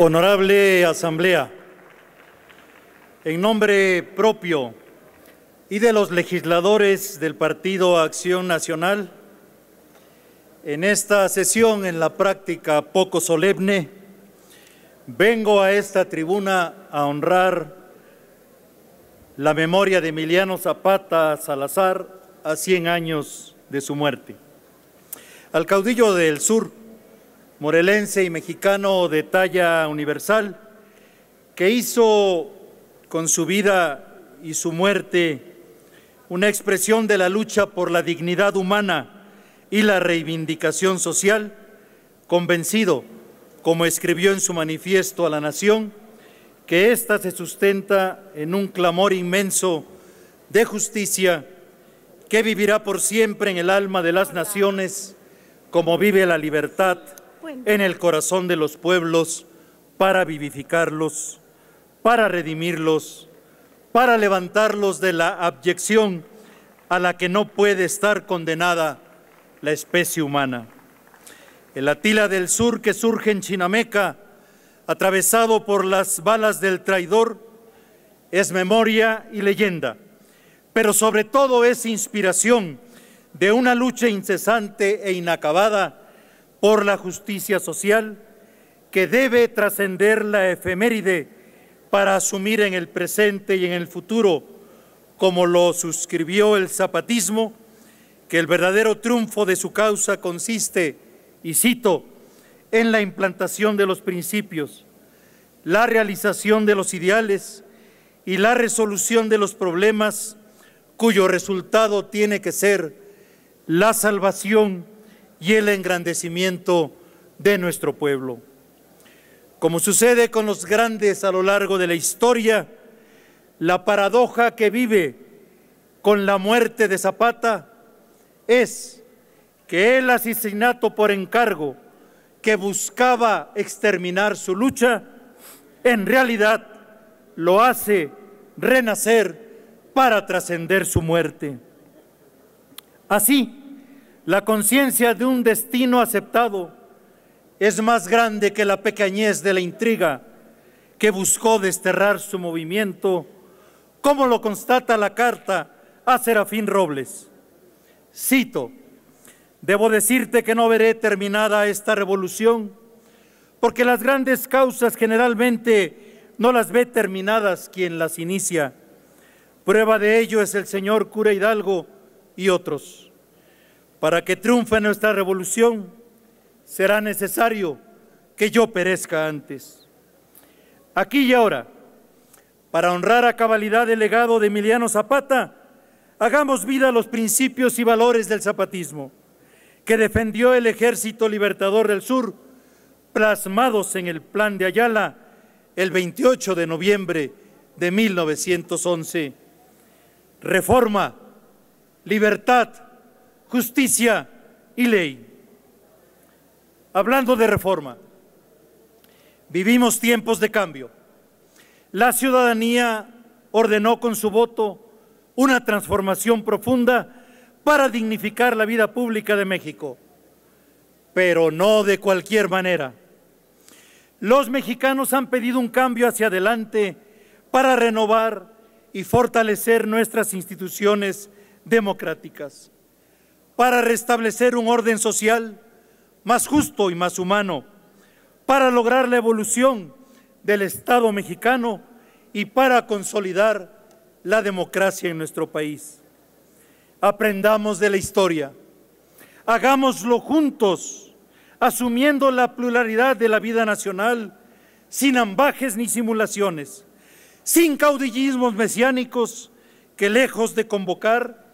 Honorable Asamblea, en nombre propio y de los legisladores del Partido Acción Nacional, en esta sesión, en la práctica poco solemne, vengo a esta tribuna a honrar la memoria de Emiliano Zapata Salazar a 100 años de su muerte. Al caudillo del sur, morelense y mexicano de talla universal, que hizo con su vida y su muerte una expresión de la lucha por la dignidad humana y la reivindicación social, convencido, como escribió en su manifiesto a la nación, que ésta se sustenta en un clamor inmenso de justicia que vivirá por siempre en el alma de las naciones como vive la libertad en el corazón de los pueblos para vivificarlos, para redimirlos, para levantarlos de la abyección a la que no puede estar condenada la especie humana. El Atila del Sur que surge en Chinameca, atravesado por las balas del traidor, es memoria y leyenda, pero sobre todo es inspiración de una lucha incesante e inacabada por la justicia social que debe trascender la efeméride para asumir en el presente y en el futuro, como lo suscribió el zapatismo, que el verdadero triunfo de su causa consiste, y cito, en la implantación de los principios, la realización de los ideales y la resolución de los problemas cuyo resultado tiene que ser la salvación y el engrandecimiento de nuestro pueblo. Como sucede con los grandes a lo largo de la historia, la paradoja que vive con la muerte de Zapata es que el asesinato por encargo que buscaba exterminar su lucha, en realidad lo hace renacer para trascender su muerte. Así, la conciencia de un destino aceptado es más grande que la pequeñez de la intriga que buscó desterrar su movimiento, como lo constata la carta a Serafín Robles. Cito, debo decirte que no veré terminada esta revolución, porque las grandes causas generalmente no las ve terminadas quien las inicia. Prueba de ello es el señor cura Hidalgo y otros. Para que triunfe nuestra revolución, será necesario que yo perezca antes. Aquí y ahora, para honrar a cabalidad el legado de Emiliano Zapata, hagamos vida a los principios y valores del zapatismo, que defendió el Ejército Libertador del Sur, plasmados en el Plan de Ayala el 28 de noviembre de 1911. Reforma, libertad, justicia y ley. Hablando de reforma, vivimos tiempos de cambio. La ciudadanía ordenó con su voto una transformación profunda para dignificar la vida pública de México, pero no de cualquier manera. Los mexicanos han pedido un cambio hacia adelante para renovar y fortalecer nuestras instituciones democráticas para restablecer un orden social más justo y más humano, para lograr la evolución del Estado mexicano y para consolidar la democracia en nuestro país. Aprendamos de la historia, hagámoslo juntos, asumiendo la pluralidad de la vida nacional, sin ambajes ni simulaciones, sin caudillismos mesiánicos que lejos de convocar,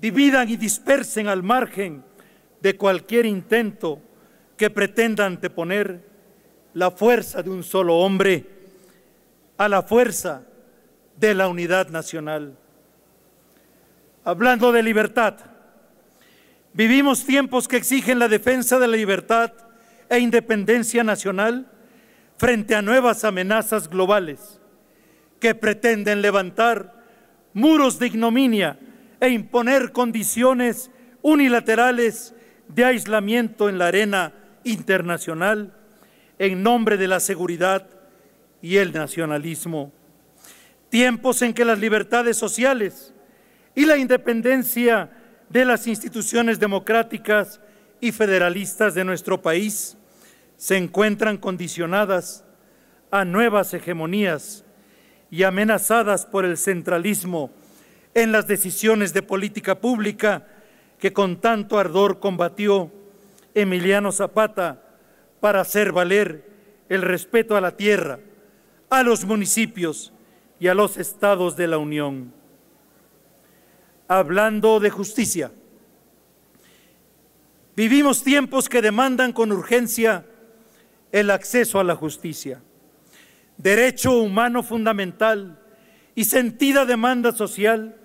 dividan y dispersen al margen de cualquier intento que pretenda anteponer la fuerza de un solo hombre a la fuerza de la unidad nacional. Hablando de libertad, vivimos tiempos que exigen la defensa de la libertad e independencia nacional frente a nuevas amenazas globales que pretenden levantar muros de ignominia e imponer condiciones unilaterales de aislamiento en la arena internacional en nombre de la seguridad y el nacionalismo. Tiempos en que las libertades sociales y la independencia de las instituciones democráticas y federalistas de nuestro país se encuentran condicionadas a nuevas hegemonías y amenazadas por el centralismo en las decisiones de política pública que con tanto ardor combatió Emiliano Zapata para hacer valer el respeto a la tierra, a los municipios y a los estados de la Unión. Hablando de justicia, vivimos tiempos que demandan con urgencia el acceso a la justicia, derecho humano fundamental y sentida demanda social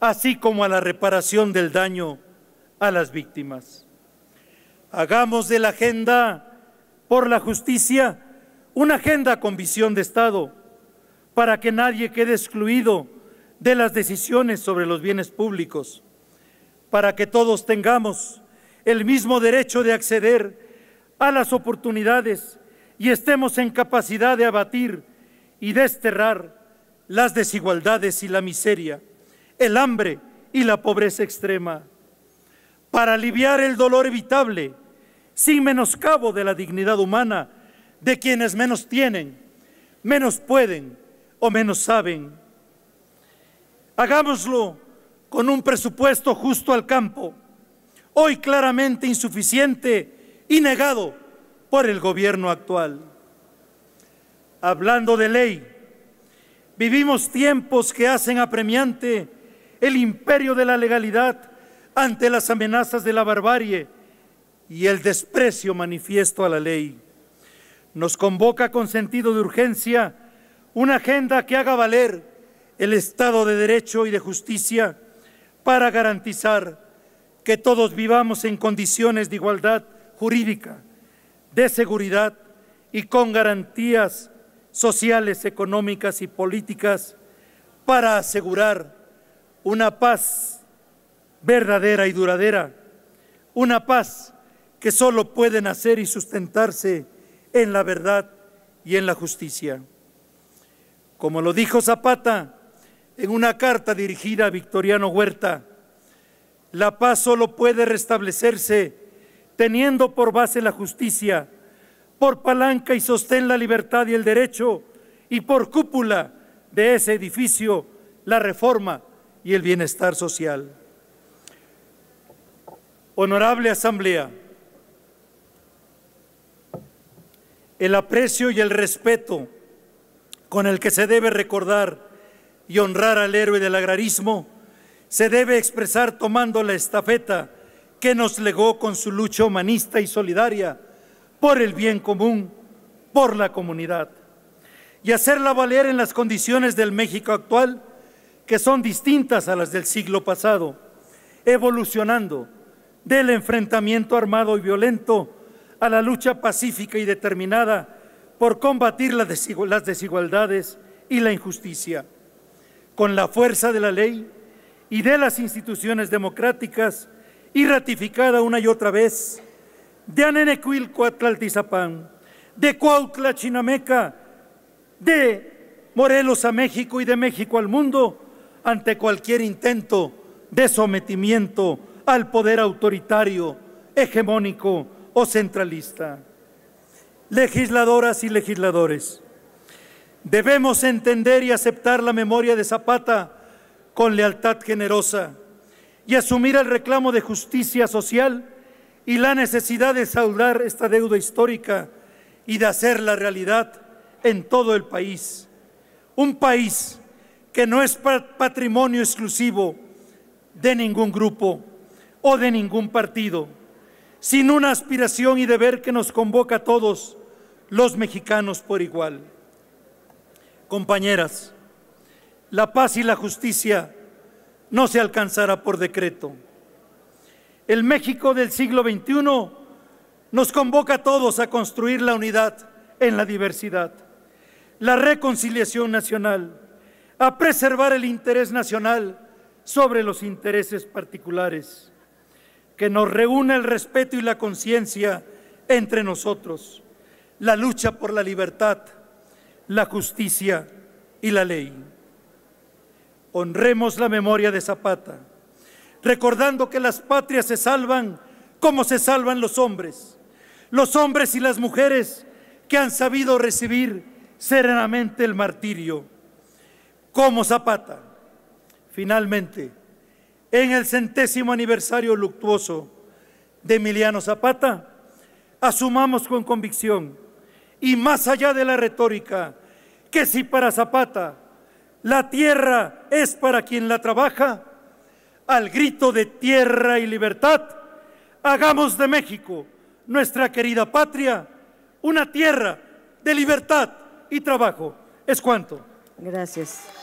así como a la reparación del daño a las víctimas. Hagamos de la agenda por la justicia una agenda con visión de Estado para que nadie quede excluido de las decisiones sobre los bienes públicos, para que todos tengamos el mismo derecho de acceder a las oportunidades y estemos en capacidad de abatir y desterrar las desigualdades y la miseria el hambre y la pobreza extrema, para aliviar el dolor evitable, sin menoscabo de la dignidad humana de quienes menos tienen, menos pueden o menos saben. Hagámoslo con un presupuesto justo al campo, hoy claramente insuficiente y negado por el gobierno actual. Hablando de ley, vivimos tiempos que hacen apremiante el imperio de la legalidad ante las amenazas de la barbarie y el desprecio manifiesto a la ley. Nos convoca con sentido de urgencia una agenda que haga valer el Estado de Derecho y de Justicia para garantizar que todos vivamos en condiciones de igualdad jurídica, de seguridad y con garantías sociales, económicas y políticas para asegurar una paz verdadera y duradera, una paz que solo puede nacer y sustentarse en la verdad y en la justicia. Como lo dijo Zapata en una carta dirigida a Victoriano Huerta, la paz solo puede restablecerse teniendo por base la justicia, por palanca y sostén la libertad y el derecho, y por cúpula de ese edificio la reforma y el bienestar social. Honorable Asamblea, el aprecio y el respeto con el que se debe recordar y honrar al héroe del agrarismo se debe expresar tomando la estafeta que nos legó con su lucha humanista y solidaria por el bien común, por la comunidad, y hacerla valer en las condiciones del México actual que son distintas a las del siglo pasado, evolucionando del enfrentamiento armado y violento a la lucha pacífica y determinada por combatir las desigualdades y la injusticia. Con la fuerza de la ley y de las instituciones democráticas y ratificada una y otra vez, de Anenecuilco Tlaltizapán, de Cuautla Chinameca, de Morelos a México y de México al mundo, ante cualquier intento de sometimiento al poder autoritario, hegemónico o centralista. Legisladoras y legisladores, debemos entender y aceptar la memoria de Zapata con lealtad generosa y asumir el reclamo de justicia social y la necesidad de saudar esta deuda histórica y de hacerla realidad en todo el país. Un país que no es patrimonio exclusivo de ningún grupo o de ningún partido, sino una aspiración y deber que nos convoca a todos los mexicanos por igual. Compañeras, la paz y la justicia no se alcanzará por decreto. El México del siglo XXI nos convoca a todos a construir la unidad en la diversidad, la reconciliación nacional, a preservar el interés nacional sobre los intereses particulares, que nos reúna el respeto y la conciencia entre nosotros, la lucha por la libertad, la justicia y la ley. Honremos la memoria de Zapata, recordando que las patrias se salvan como se salvan los hombres, los hombres y las mujeres que han sabido recibir serenamente el martirio como Zapata. Finalmente, en el centésimo aniversario luctuoso de Emiliano Zapata, asumamos con convicción y más allá de la retórica, que si para Zapata la tierra es para quien la trabaja, al grito de tierra y libertad, hagamos de México, nuestra querida patria, una tierra de libertad y trabajo. Es cuanto. Gracias.